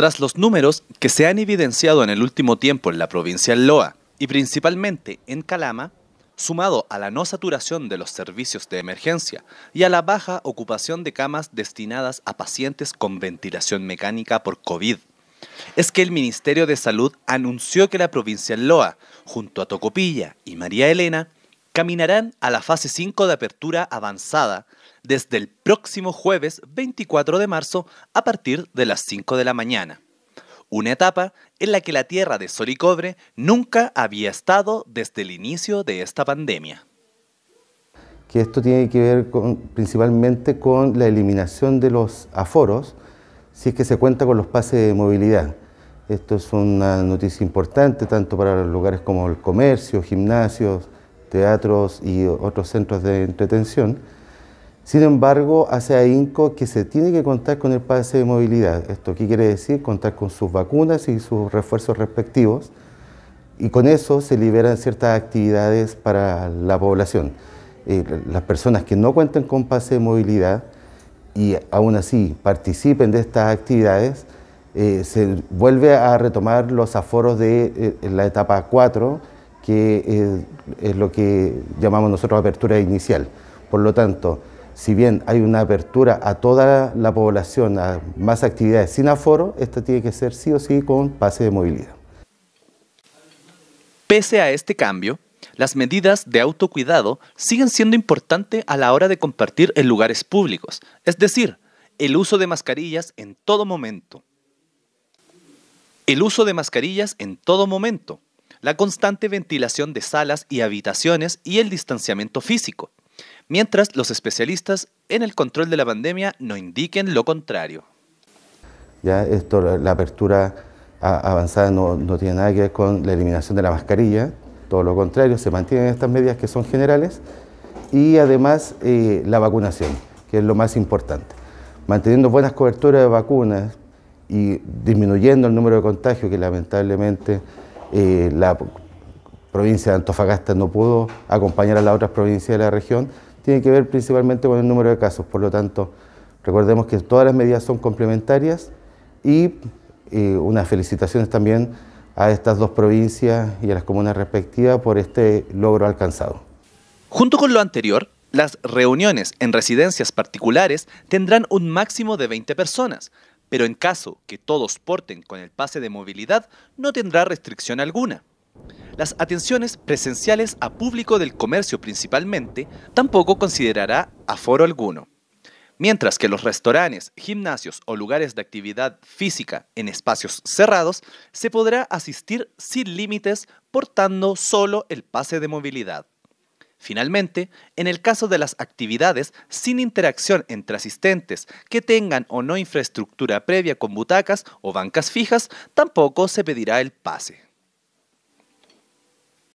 Tras los números que se han evidenciado en el último tiempo en la provincia de Loa y principalmente en Calama, sumado a la no saturación de los servicios de emergencia y a la baja ocupación de camas destinadas a pacientes con ventilación mecánica por COVID, es que el Ministerio de Salud anunció que la provincia de Loa, junto a Tocopilla y María Elena, caminarán a la fase 5 de apertura avanzada desde el próximo jueves 24 de marzo a partir de las 5 de la mañana. Una etapa en la que la tierra de sol y cobre nunca había estado desde el inicio de esta pandemia. Que esto tiene que ver principalmente con la eliminación de los aforos, si es que se cuenta con los pases de movilidad. Esto es una noticia importante tanto para los lugares como el comercio, gimnasios, teatros y otros centros de entretención. Sin embargo, hace ahínco que se tiene que contar con el pase de movilidad. ¿Esto qué quiere decir? Contar con sus vacunas y sus refuerzos respectivos. Y con eso se liberan ciertas actividades para la población. Eh, las personas que no cuenten con pase de movilidad y aún así participen de estas actividades, eh, se vuelve a retomar los aforos de eh, la etapa 4 que es lo que llamamos nosotros apertura inicial. Por lo tanto, si bien hay una apertura a toda la población, a más actividades sin aforo, esta tiene que ser sí o sí con pase de movilidad. Pese a este cambio, las medidas de autocuidado siguen siendo importantes a la hora de compartir en lugares públicos, es decir, el uso de mascarillas en todo momento. El uso de mascarillas en todo momento la constante ventilación de salas y habitaciones y el distanciamiento físico, mientras los especialistas en el control de la pandemia no indiquen lo contrario. Ya esto, la apertura avanzada no, tiene nada que ver con la eliminación de la mascarilla, todo lo contrario, se mantienen estas medidas que son generales y además eh, la vacunación, que es lo más importante. Manteniendo buenas coberturas de vacunas y disminuyendo el número de contagios que lamentablemente eh, la provincia de Antofagasta no pudo acompañar a las otras provincias de la región, tiene que ver principalmente con el número de casos. Por lo tanto, recordemos que todas las medidas son complementarias y eh, unas felicitaciones también a estas dos provincias y a las comunas respectivas por este logro alcanzado. Junto con lo anterior, las reuniones en residencias particulares tendrán un máximo de 20 personas, pero en caso que todos porten con el pase de movilidad, no tendrá restricción alguna. Las atenciones presenciales a público del comercio principalmente tampoco considerará aforo alguno. Mientras que los restaurantes, gimnasios o lugares de actividad física en espacios cerrados se podrá asistir sin límites portando solo el pase de movilidad. Finalmente, en el caso de las actividades sin interacción entre asistentes que tengan o no infraestructura previa con butacas o bancas fijas, tampoco se pedirá el pase.